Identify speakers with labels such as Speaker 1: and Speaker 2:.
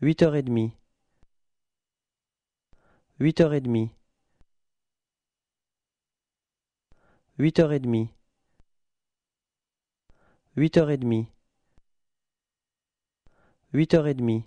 Speaker 1: Huit heures et demie. Huit heures et demie. Huit heures et demie. Huit heures et demie. Huit heures et demie.